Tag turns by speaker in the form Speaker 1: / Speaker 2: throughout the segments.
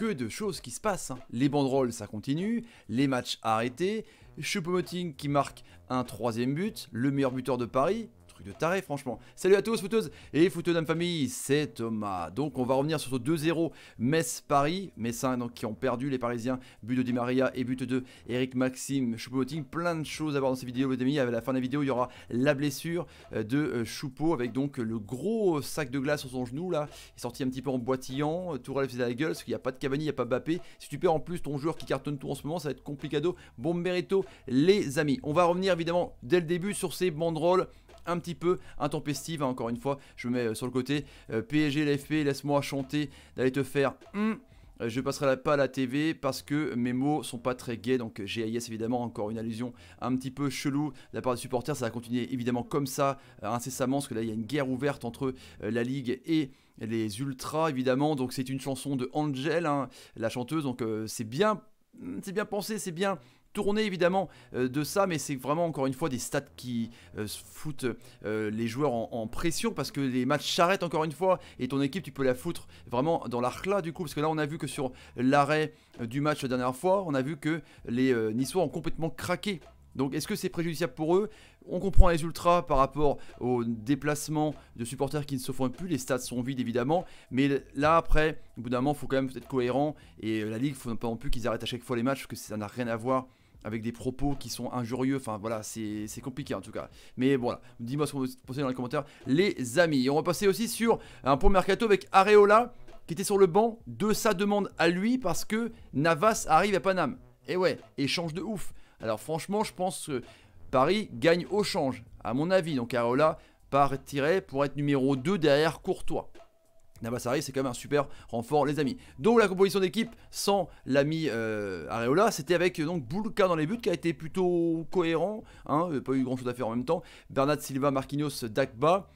Speaker 1: que de choses qui se passent. Hein. Les banderoles, ça continue, les matchs arrêtés, choupo qui marque un troisième but, le meilleur buteur de Paris, de taré, franchement. Salut à tous, footeuses et footeux d'âme famille, c'est Thomas. Donc, on va revenir sur ce 2-0 Metz-Paris. Messin, donc, qui ont perdu les Parisiens. But de Di Maria et but de Eric Maxime Choupo-Moting. Plein de choses à voir dans cette vidéo, les amis. À la fin de la vidéo, il y aura la blessure euh, de euh, Choupo avec donc le gros sac de glace sur son genou, là. Il est sorti un petit peu en boitillant. Euh, tout à la gueule parce qu'il n'y a pas de Cavani, il n'y a pas Bappé. Si tu perds en plus ton joueur qui cartonne tout en ce moment, ça va être complicado. Bon mérito, les amis. On va revenir évidemment dès le début sur ces banderoles un petit peu intempestive. Hein. encore une fois, je mets euh, sur le côté. Euh, PSG, l'FP, laisse-moi chanter d'aller te faire. Hum euh, je passerai pas à la TV parce que mes mots sont pas très gays. Donc GIS évidemment encore une allusion un petit peu chelou de la part des supporters. Ça va continuer évidemment comme ça incessamment parce que là il y a une guerre ouverte entre la ligue et les ultras évidemment. Donc c'est une chanson de Angel, hein, la chanteuse. Donc c'est bien, c'est bien pensé, c'est bien tourner évidemment euh, de ça, mais c'est vraiment encore une fois des stats qui euh, foutent euh, les joueurs en, pression parce que les matchs s'arrêtent encore une fois et ton équipe tu peux la foutre vraiment dans l'arc là du coup parce que là on a vu que sur l'arrêt du match la dernière fois on a vu que les Niçois ont complètement craqué. Donc est-ce que c'est préjudiciable pour eux On comprend les ultras par rapport aux déplacements de supporters qui ne se font plus, les stades sont vides évidemment, mais là après, au bout d'un moment, il faut quand même être cohérent et la ligue, il ne faut pas non plus qu'ils arrêtent à chaque fois les matchs, parce que ça n'a rien à voir avec des propos qui sont injurieux. Enfin voilà, c'est compliqué en tout cas. Mais voilà, dis-moi ce que vous pensez dans les commentaires, les amis. on va passer aussi sur un pont mercato avec Areola qui était sur le banc de sa demande à lui parce que Navas arrive à Paname. Et eh ouais, échange de ouf. Alors franchement, je pense que Paris gagne au change, à mon avis. Donc Areola partirait pour être numéro 2 derrière Courtois. Nabasari, c'est quand même un super renfort, les amis. Donc la composition d'équipe sans l'ami euh, Areola, c'était avec donc Boulka dans les buts qui a été plutôt cohérent, hein, euh, pas eu grand chose à faire en même temps. Bernard Silva, Marquinhos, Dagba...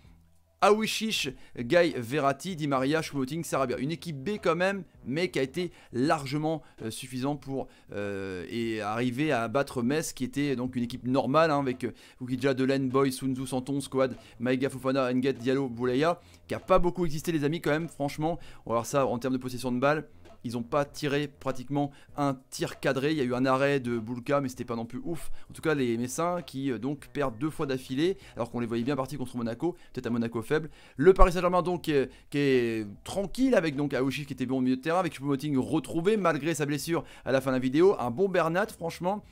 Speaker 1: Awishish, Guy Verati Di Maria, Chouoting, Sarabia. Une équipe B quand même, mais qui a été largement suffisante euh, suffisant pour euh, et arriver à battre Metz, qui était donc une équipe normale, hein, avec euh, Ukija, Delen, Boy, Sunzu, Santon, Squad, Maïga, Fofana, Nget, Diallo, Boulaya qui a pas beaucoup existé les amis quand même, franchement. On va voir ça en termes de possession de balles ils n'ont pas tiré pratiquement un tir cadré. Il y a eu un arrêt de bulka, mais c'était pas non plus ouf. En tout cas, les Messins qui euh, donc perdent deux fois d'affilée, alors qu'on les voyait bien partis contre Monaco, peut-être à Monaco faible. Le Paris Saint-Germain donc qui est tranquille avec donc qui était bon au milieu de terrain, avec choupo retrouvé malgré sa blessure à la fin de la vidéo. Un bon Bernat, franchement.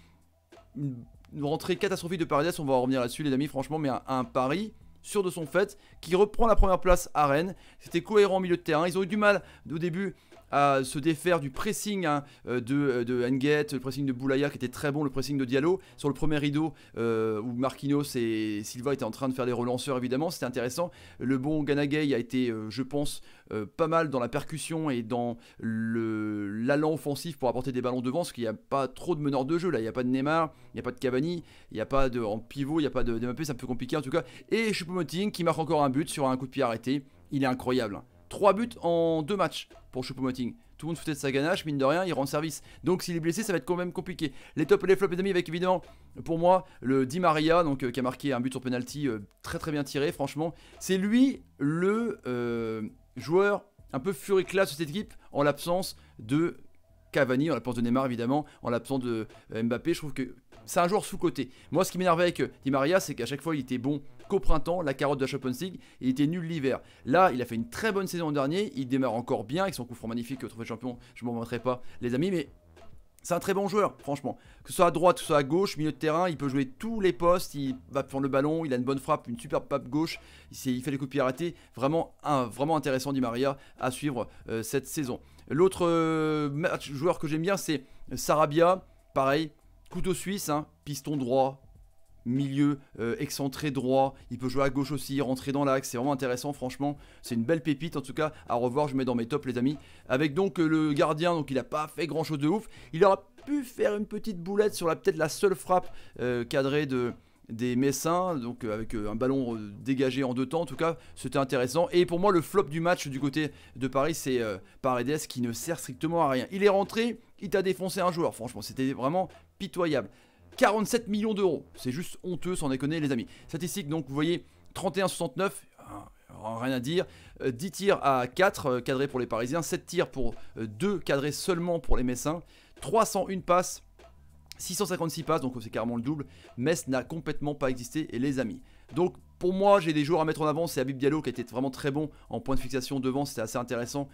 Speaker 1: Une rentrée catastrophique de Paris on va en revenir là-dessus les amis, franchement, mais un, un pari sûr de son fait, qui reprend la première place à Rennes. C'était cohérent au milieu de terrain. Ils ont eu du mal au début à se défaire du pressing hein, euh, de, euh, de le pressing de Boulaya qui était très bon, le pressing de Diallo. Sur le premier rideau euh, où Marquinhos et Silva étaient en train de faire des relanceurs, évidemment, c'était intéressant. Le bon Ganagay a été, je pense, pas mal dans la percussion et dans l'allant offensif pour apporter des ballons devant, parce qu'il n'y a pas trop de meneurs de jeu là. Il n'y a pas de Neymar, il n'y a pas de Cavani, il n'y a pas de en pivot, il n'y a pas de, de c'est un peu compliqué en tout cas. Et choupo qui marque encore un but sur un coup de pied arrêté. Il est incroyable. Hein. 3 buts en 2 matchs pour choupo Tout le monde foutait de sa ganache, mine de rien, il rend service. Donc s'il est blessé, ça va être quand même compliqué. Les tops et les flops, les amis, avec évidemment, pour moi, le Di Maria, donc, euh, qui a marqué un but sur penalty euh, très très bien tiré, franchement. C'est lui le euh, joueur un peu classe de cette équipe en l'absence de Cavani, en l'absence de Neymar évidemment, en l'absence de Mbappé. Je trouve que c'est un joueur sous-côté. Moi, ce qui m'énervait avec euh, Di Maria, c'est qu'à chaque fois, il était bon qu'au printemps, la carotte de la Champions League, il était nul l'hiver. Là, il a fait une très bonne saison l'an dernier, il démarre encore bien avec son coup franc magnifique, euh, trophée champion, je ne m'en montrerai pas, les amis, mais c'est un très bon joueur, franchement. Que ce soit à droite, que ce soit à gauche, milieu de terrain, il peut jouer tous les postes, il va prendre le ballon, il a une bonne frappe, une superbe pape gauche, il fait les coups de pied ratés. Vraiment, un, vraiment intéressant, Di Maria, à suivre euh, cette saison. L'autre joueur que j'aime bien, c'est Sarabia. Pareil, Couteau suisse, hein, piston droit, milieu euh, excentré droit, il peut jouer à gauche aussi, rentrer dans l'axe, c'est vraiment intéressant franchement, c'est une belle pépite en tout cas à revoir, je mets dans mes tops les amis. Avec donc euh, le gardien, donc il n'a pas fait grand chose de ouf, il aura pu faire une petite boulette sur la peut-être la seule frappe euh, cadrée de des Messins, donc avec un ballon dégagé en deux temps en tout cas, c'était intéressant. Et pour moi le flop du match du côté de Paris c'est Paredes qui ne sert strictement à rien. Il est rentré, il t'a défoncé un joueur, franchement c'était vraiment 47 millions d'euros. C'est juste honteux, sans déconner, les amis. statistiques donc, vous voyez, 31-69. Euh, rien à dire. 10 euh, tirs à 4 euh, cadrés pour les Parisiens, 7 tirs pour 2 cadrés seulement pour les Messins, 301 passes, 656 passes, donc c'est carrément le double. Metz n'a complètement pas existé, et les amis. Donc pour moi, j'ai des joueurs à mettre en avant. C'est Abib Diallo qui était vraiment très bon en point de fixation devant. C'était assez intéressant.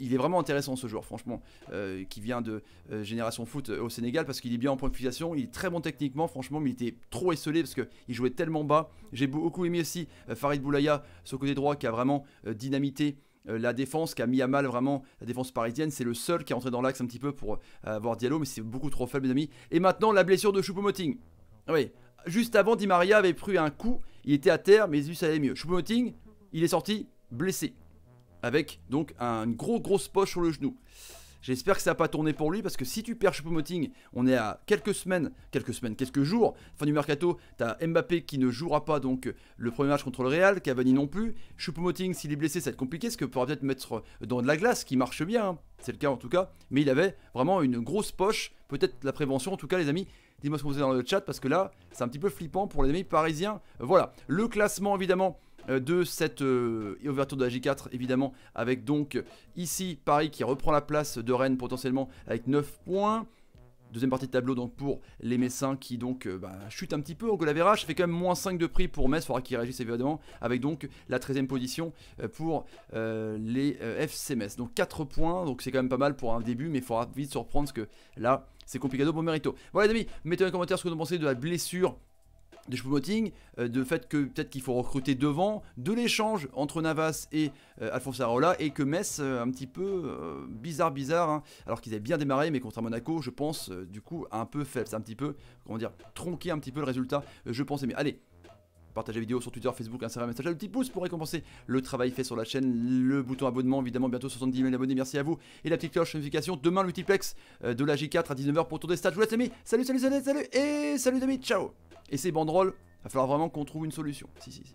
Speaker 1: il est vraiment intéressant ce joueur, franchement, euh, qui vient de euh, Génération Foot euh, au Sénégal parce qu'il est bien en point de fixation. Il est très bon techniquement, franchement, mais il était trop esselé parce qu'il jouait tellement bas. J'ai beaucoup aimé aussi Farid Boulaya, ce côté droit qui a vraiment dynamité la défense qui a mis à mal vraiment la défense parisienne. C'est le seul qui est entré dans l'axe un petit peu pour avoir Diallo, mais c'est beaucoup trop faible, mes amis. Et maintenant, la blessure de Choupo-Moting. Ah oui, juste avant, Di Maria avait pris un coup il était à terre, mais que ça allait mieux. Choupo-Moting, il est sorti blessé. Avec donc une grosse, grosse poche sur le genou. J'espère que ça n'a pas tourné pour lui parce que si tu perds Choupo-Moting, on est à quelques semaines, quelques semaines, quelques jours, fin du mercato, tu as Mbappé qui ne jouera pas donc euh, le premier match contre le Real, Cavani non plus. Choupo-Moting, s'il est blessé, ça va être compliqué, ce que pourra peut-être mettre euh, dans de la glace qui marche bien, hein. c'est le cas en tout cas, mais il avait vraiment une grosse poche, peut-être la prévention en tout cas les amis, dites-moi ce que vous avez dans le chat, parce que là, c'est un petit peu flippant pour les amis parisiens. Voilà, le classement évidemment euh, de cette euh, ouverture de la g 4 évidemment avec donc ici Paris qui reprend la place de Rennes potentiellement avec 9 points Deuxième partie de tableau donc pour les Messins qui donc euh, bah, chutent un petit peu au la Je fait quand même moins 5 de prix pour Metz. Faudra qu'ils réagissent évidemment avec donc la 13e position euh, pour euh, les FC Metz. Donc 4 points, donc c'est quand même pas mal pour un début, mais il faudra vite se reprendre parce que là c'est compliqué pour mérito. Voilà les amis, mettez un commentaire ce que vous en pensez de la blessure de promoting, euh, de fait que peut-être qu'il faut recruter devant, de l'échange entre Navas et euh, Alfonso Arola, et que Metz, euh, un petit peu bizarre, bizarre, hein. alors qu'ils avaient bien démarré, mais contre Monaco, je pense, du coup, un peu faible, c'est un petit peu, comment dire, tronqué un petit peu le résultat, je pense. Mais allez, Partagez la vidéo sur Twitter, Facebook, Instagram, message Un petit pouce pour récompenser le travail fait sur la chaîne, le bouton abonnement, évidemment, bientôt 70 000 abonnés, merci à vous, et la petite cloche notification. Demain, multiplex euh, de la g 4 à 19h pour tourner des stats. Je vous amis. Salut, salut, salut, salut, et salut, amis, ciao. Et ces banderoles, il va falloir vraiment qu'on trouve une solution. Si, si, si.